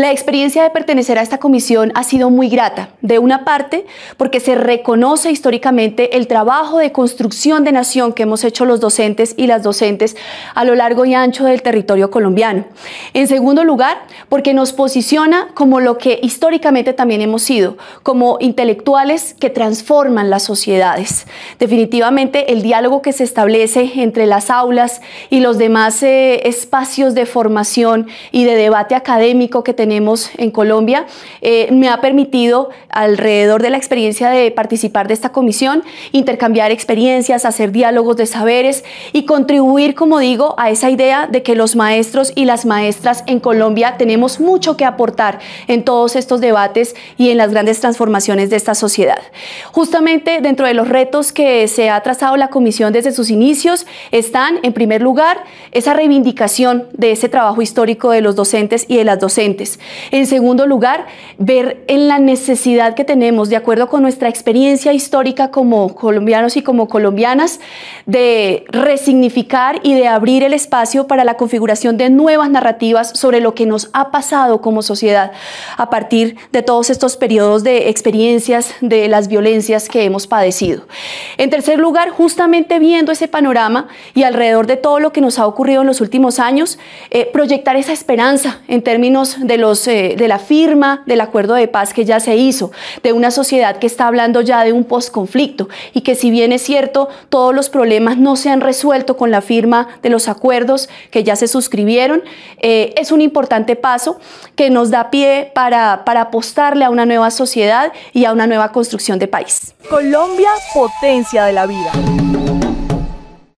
La experiencia de pertenecer a esta comisión ha sido muy grata, de una parte porque se reconoce históricamente el trabajo de construcción de nación que hemos hecho los docentes y las docentes a lo largo y ancho del territorio colombiano. En segundo lugar, porque nos posiciona como lo que históricamente también hemos sido, como intelectuales que transforman las sociedades. Definitivamente el diálogo que se establece entre las aulas y los demás eh, espacios de formación y de debate académico que tenemos en Colombia, eh, me ha permitido alrededor de la experiencia de participar de esta comisión, intercambiar experiencias, hacer diálogos de saberes y contribuir, como digo, a esa idea de que los maestros y las maestras en Colombia tenemos mucho que aportar en todos estos debates y en las grandes transformaciones de esta sociedad. Justamente dentro de los retos que se ha trazado la comisión desde sus inicios están, en primer lugar, esa reivindicación de ese trabajo histórico de los docentes y de las docentes. En segundo lugar, ver en la necesidad que tenemos, de acuerdo con nuestra experiencia histórica como colombianos y como colombianas, de resignificar y de abrir el espacio para la configuración de nuevas narrativas sobre lo que nos ha pasado como sociedad a partir de todos estos periodos de experiencias, de las violencias que hemos padecido. En tercer lugar, justamente viendo ese panorama y alrededor de todo lo que nos ha ocurrido en los últimos años, eh, proyectar esa esperanza en términos de eh, de la firma del acuerdo de paz que ya se hizo, de una sociedad que está hablando ya de un posconflicto y que si bien es cierto, todos los problemas no se han resuelto con la firma de los acuerdos que ya se suscribieron, eh, es un importante paso que nos da pie para apostarle a una nueva sociedad y a una nueva construcción de país. Colombia, potencia de la vida.